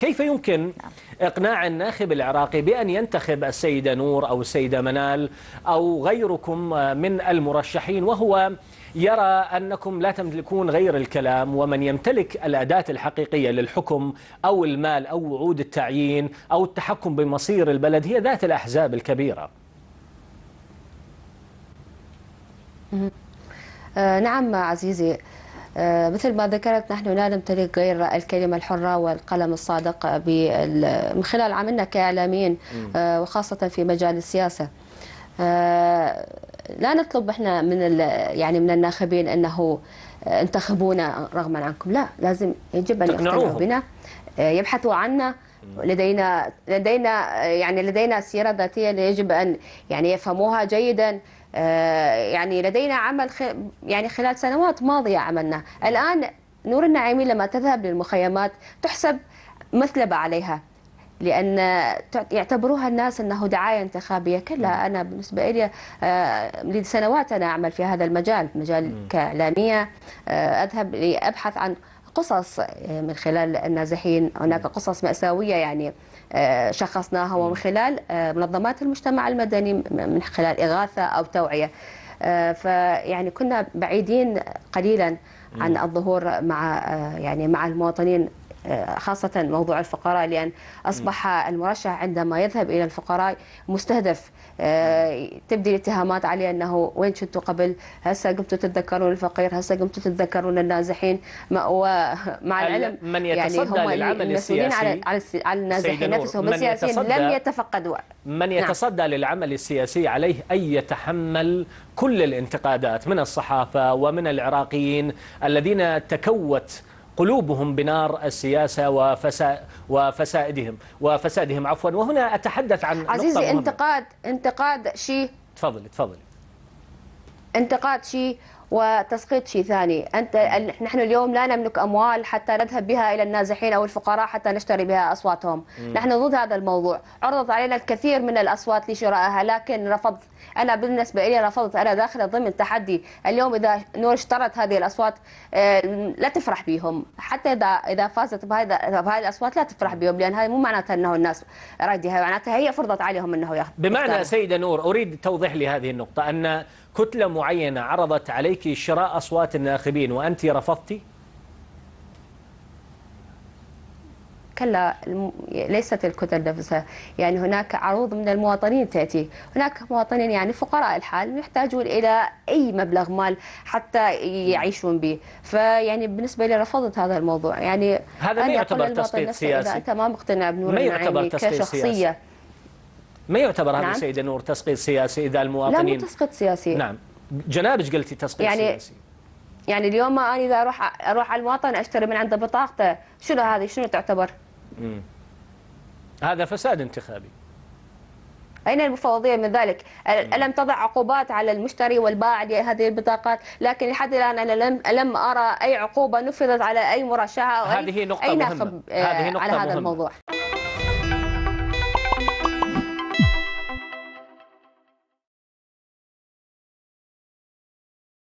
كيف يمكن نعم. إقناع الناخب العراقي بأن ينتخب السيدة نور أو السيدة منال أو غيركم من المرشحين وهو يرى أنكم لا تملكون غير الكلام ومن يمتلك الأداة الحقيقية للحكم أو المال أو وعود التعيين أو التحكم بمصير البلد هي ذات الأحزاب الكبيرة آه، نعم عزيزي آه، مثل ما ذكرت نحن لا نمتلك غير الكلمة الحرة والقلم الصادق من خلال عملنا كإعلاميين آه، وخاصة في مجال السياسة آه، لا نطلب احنا من يعني من الناخبين انه انتخبونا رغما عنكم لا لازم يجب ان يقتنعوا بنا يبحثوا عنا لدينا لدينا يعني لدينا سيره ذاتيه يجب ان يعني يفهموها جيدا آه، يعني لدينا عمل يعني خلال سنوات ماضية عملنا الآن نور النعيمي لما تذهب للمخيمات تحسب مثلبة عليها لأن يعتبروها الناس أنه دعاية انتخابية كلا نعم. أنا بالنسبة لي آه، لسنوات أنا أعمل في هذا المجال مجال كإعلامية آه، أذهب لأبحث عن قصص آه، من خلال النازحين هناك نعم. قصص مأساوية يعني آه، شخصناها ومن نعم. خلال آه، منظمات المجتمع المدني من خلال إغاثة أو توعية فيعني كنا بعيدين قليلا نعم. عن الظهور مع يعني مع المواطنين خاصة موضوع الفقراء لأن أصبح المرشح عندما يذهب إلى الفقراء مستهدف آه، تبدي الاتهامات عليه أنه وين كنتوا قبل هسه قمتوا تتذكرون الفقير هسه قمتوا تتذكرون النازحين ومع العلم من يتصدى يعني هم للعمل السياسي على على النازحين نفسهم السياسيين لم يتفقدوا من نعم. يتصدى نعم. للعمل السياسي عليه أن يتحمل كل الانتقادات من الصحافة ومن العراقيين الذين تكوت قلوبهم بنار السياسة وفساد وفسادهم وفسادهم عفوا وهنا أتحدث عن عزيزي نقطة انتقاد انتقاد شيء تفضلي تفضلي انتقاد شيء وتسقيط شيء ثاني أنت نحن اليوم لا نملك أموال حتى نذهب بها إلى النازحين أو الفقراء حتى نشتري بها أصواتهم مم. نحن ضد هذا الموضوع عرضت علينا الكثير من الأصوات لشرائها لكن رفضت أنا بالنسبة لي رفضت أنا داخلة ضمن تحدي اليوم إذا نور اشترت هذه الأصوات آه، لا تفرح بهم حتى إذا إذا فازت بهذا بهذه الأصوات لا تفرح بهم لأن هذه مو معناتها أنه الناس رادها معناتها هي فرضت عليهم أنه ياخذ بمعنى سيدة نور أريد توضيح لي هذه النقطة أن كتلة معينة عرضت عليك شراء أصوات الناخبين وأنت رفضتي؟ كلا ليست الكتل نفسها يعني هناك عروض من المواطنين تأتي هناك مواطنين يعني فقراء الحال يحتاجون إلى أي مبلغ مال حتى يعيشون به فيعني بالنسبة لي رفضت هذا الموضوع يعني هذا ما يعتبر تسقيط سياسي أنت ما مقتنع بنور ما يعتبر تسقيط سياسي ما يعتبر نعم. هذا سيدة نور تسقيط سياسي إذا المواطنين لا مو تسقيط سياسي نعم جنابك قلتي تسقيط يعني سياسي يعني اليوم ما أنا إذا أروح أروح على المواطن أشتري من عنده بطاقته شنو هذه شنو تعتبر؟ مم. هذا فساد انتخابي أين المفوضية من ذلك؟ ألم تضع عقوبات على المشتري والبائع لهذه البطاقات؟ لكن لحد الآن أنا لم لم أرى أي عقوبة نفذت على أي مرشحة أو أي هذه نقطة أي مهمة. هذه آه، نقطة على هذا مهمة. الموضوع